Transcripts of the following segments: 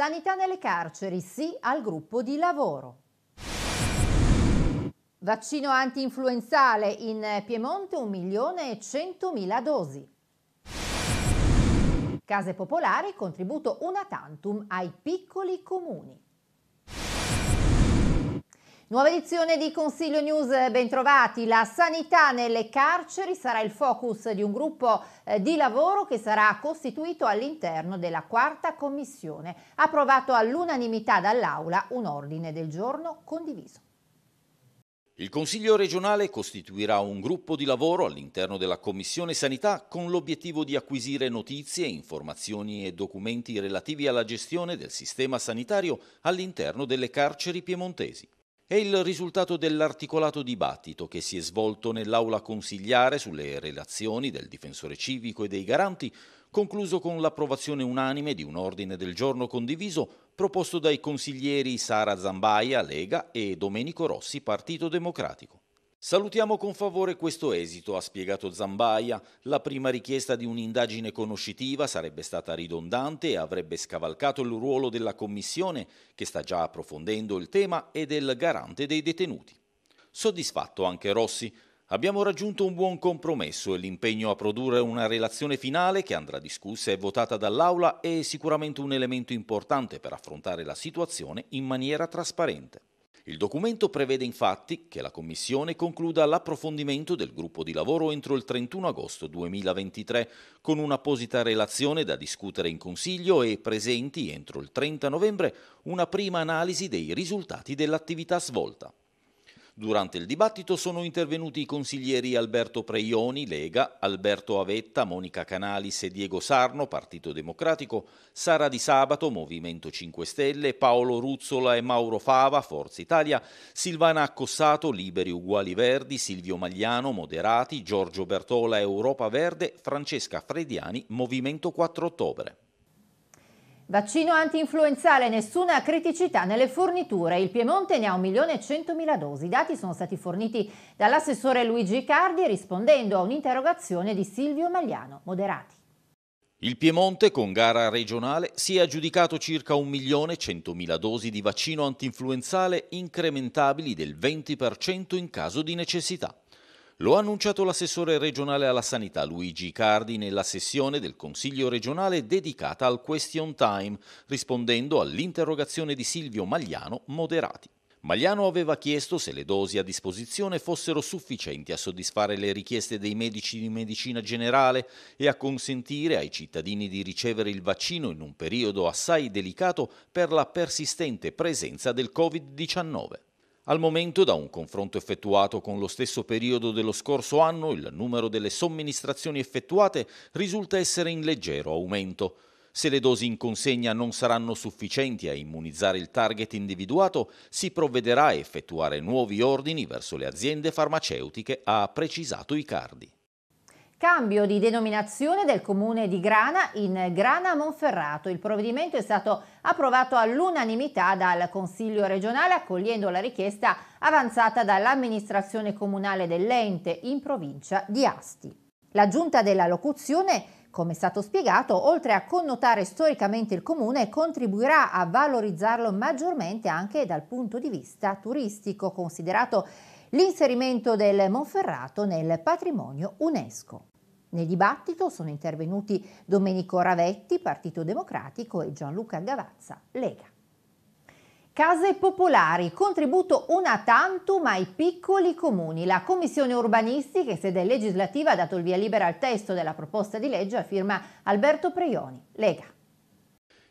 Sanità nelle carceri, sì al gruppo di lavoro. Vaccino anti-influenzale in Piemonte 1.100.000 dosi. Case popolari, contributo una tantum ai piccoli comuni. Nuova edizione di Consiglio News, eh, bentrovati. La sanità nelle carceri sarà il focus di un gruppo eh, di lavoro che sarà costituito all'interno della quarta commissione, approvato all'unanimità dall'Aula un ordine del giorno condiviso. Il Consiglio regionale costituirà un gruppo di lavoro all'interno della Commissione Sanità con l'obiettivo di acquisire notizie, informazioni e documenti relativi alla gestione del sistema sanitario all'interno delle carceri piemontesi è il risultato dell'articolato dibattito che si è svolto nell'aula consigliare sulle relazioni del difensore civico e dei garanti, concluso con l'approvazione unanime di un ordine del giorno condiviso proposto dai consiglieri Sara Zambaia, Lega, e Domenico Rossi, Partito Democratico. Salutiamo con favore questo esito, ha spiegato Zambaia. La prima richiesta di un'indagine conoscitiva sarebbe stata ridondante e avrebbe scavalcato il ruolo della Commissione, che sta già approfondendo il tema, e del garante dei detenuti. Soddisfatto anche Rossi. Abbiamo raggiunto un buon compromesso e l'impegno a produrre una relazione finale che andrà discussa e votata dall'Aula è sicuramente un elemento importante per affrontare la situazione in maniera trasparente. Il documento prevede infatti che la Commissione concluda l'approfondimento del gruppo di lavoro entro il 31 agosto 2023, con un'apposita relazione da discutere in Consiglio e presenti entro il 30 novembre una prima analisi dei risultati dell'attività svolta. Durante il dibattito sono intervenuti i consiglieri Alberto Preioni, Lega, Alberto Avetta, Monica Canalis e Diego Sarno, Partito Democratico, Sara Di Sabato, Movimento 5 Stelle, Paolo Ruzzola e Mauro Fava, Forza Italia, Silvana Accossato, Liberi Uguali Verdi, Silvio Magliano, Moderati, Giorgio Bertola, Europa Verde, Francesca Frediani, Movimento 4 Ottobre. Vaccino anti-influenzale, nessuna criticità nelle forniture. Il Piemonte ne ha 1.100.000 dosi. I dati sono stati forniti dall'assessore Luigi Cardi rispondendo a un'interrogazione di Silvio Magliano, moderati. Il Piemonte, con gara regionale, si è aggiudicato circa 1.100.000 dosi di vaccino antinfluenzale incrementabili del 20% in caso di necessità. Lo ha annunciato l'assessore regionale alla sanità Luigi Cardi nella sessione del Consiglio regionale dedicata al Question Time, rispondendo all'interrogazione di Silvio Magliano Moderati. Magliano aveva chiesto se le dosi a disposizione fossero sufficienti a soddisfare le richieste dei medici di medicina generale e a consentire ai cittadini di ricevere il vaccino in un periodo assai delicato per la persistente presenza del Covid-19. Al momento, da un confronto effettuato con lo stesso periodo dello scorso anno, il numero delle somministrazioni effettuate risulta essere in leggero aumento. Se le dosi in consegna non saranno sufficienti a immunizzare il target individuato, si provvederà a effettuare nuovi ordini verso le aziende farmaceutiche, ha precisato Icardi. Cambio di denominazione del comune di Grana in Grana Monferrato. Il provvedimento è stato approvato all'unanimità dal Consiglio regionale accogliendo la richiesta avanzata dall'amministrazione comunale dell'ente in provincia di Asti. La giunta della locuzione come è stato spiegato, oltre a connotare storicamente il comune, contribuirà a valorizzarlo maggiormente anche dal punto di vista turistico, considerato l'inserimento del Monferrato nel patrimonio UNESCO. Nel dibattito sono intervenuti Domenico Ravetti, Partito Democratico, e Gianluca Gavazza, Lega. Case popolari, contributo una tantum ai piccoli comuni. La Commissione Urbanistica, e sede legislativa, ha dato il via libera al testo della proposta di legge a firma Alberto Preioni, Lega.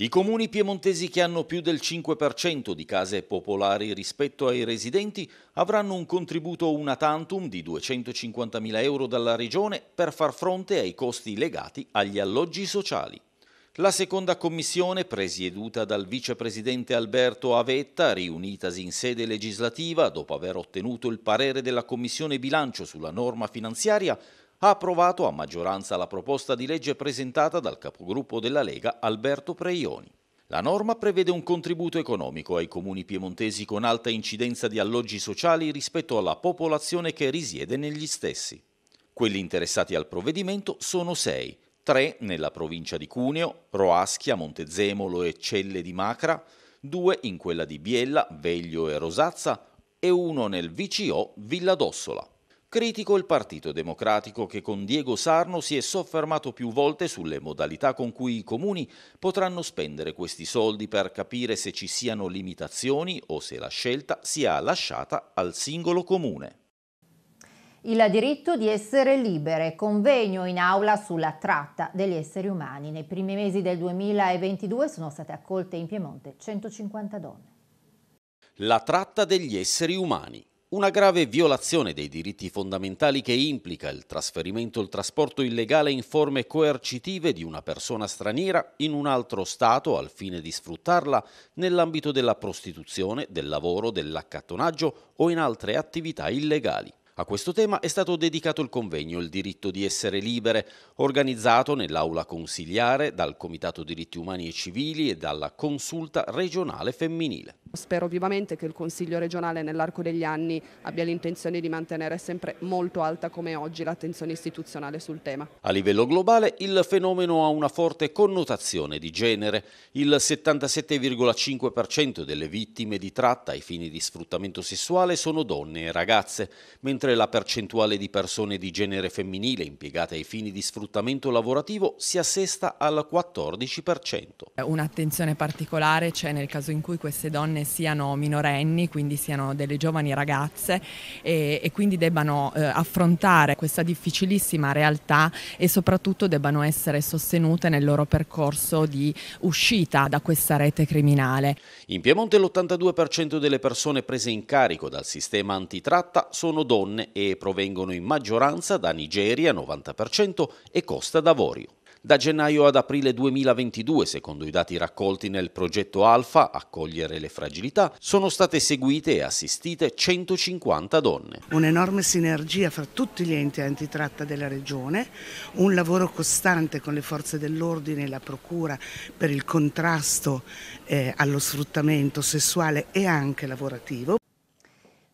I comuni piemontesi che hanno più del 5% di case popolari rispetto ai residenti avranno un contributo una tantum di 250.000 euro dalla Regione per far fronte ai costi legati agli alloggi sociali. La seconda commissione, presieduta dal vicepresidente Alberto Avetta, riunitasi in sede legislativa dopo aver ottenuto il parere della Commissione bilancio sulla norma finanziaria, ha approvato a maggioranza la proposta di legge presentata dal capogruppo della Lega Alberto Preioni. La norma prevede un contributo economico ai comuni piemontesi con alta incidenza di alloggi sociali rispetto alla popolazione che risiede negli stessi. Quelli interessati al provvedimento sono sei, tre nella provincia di Cuneo, Roaschia, Montezemolo e Celle di Macra, due in quella di Biella, Veglio e Rosazza e uno nel VCO Villa d'Ossola. Critico il Partito Democratico che con Diego Sarno si è soffermato più volte sulle modalità con cui i comuni potranno spendere questi soldi per capire se ci siano limitazioni o se la scelta sia lasciata al singolo comune. Il diritto di essere libere, convegno in aula sulla tratta degli esseri umani. Nei primi mesi del 2022 sono state accolte in Piemonte 150 donne. La tratta degli esseri umani una grave violazione dei diritti fondamentali che implica il trasferimento o il trasporto illegale in forme coercitive di una persona straniera in un altro Stato al fine di sfruttarla nell'ambito della prostituzione, del lavoro, dell'accattonaggio o in altre attività illegali. A questo tema è stato dedicato il convegno Il diritto di essere libere, organizzato nell'aula consiliare dal Comitato Diritti Umani e Civili e dalla Consulta regionale femminile. Spero vivamente che il Consiglio regionale nell'arco degli anni abbia l'intenzione di mantenere sempre molto alta come oggi l'attenzione istituzionale sul tema. A livello globale il fenomeno ha una forte connotazione di genere. Il 77,5% delle vittime di tratta ai fini di sfruttamento sessuale sono donne e ragazze, mentre la percentuale di persone di genere femminile impiegate ai fini di sfruttamento lavorativo si assesta al 14%. Un'attenzione particolare c'è nel caso in cui queste donne donne siano minorenni, quindi siano delle giovani ragazze e, e quindi debbano eh, affrontare questa difficilissima realtà e soprattutto debbano essere sostenute nel loro percorso di uscita da questa rete criminale. In Piemonte l'82% delle persone prese in carico dal sistema antitratta sono donne e provengono in maggioranza da Nigeria 90% e Costa d'Avorio. Da gennaio ad aprile 2022, secondo i dati raccolti nel progetto Alfa, Accogliere le fragilità, sono state seguite e assistite 150 donne. Un'enorme sinergia fra tutti gli enti antitratta della Regione, un lavoro costante con le forze dell'ordine e la Procura per il contrasto eh, allo sfruttamento sessuale e anche lavorativo.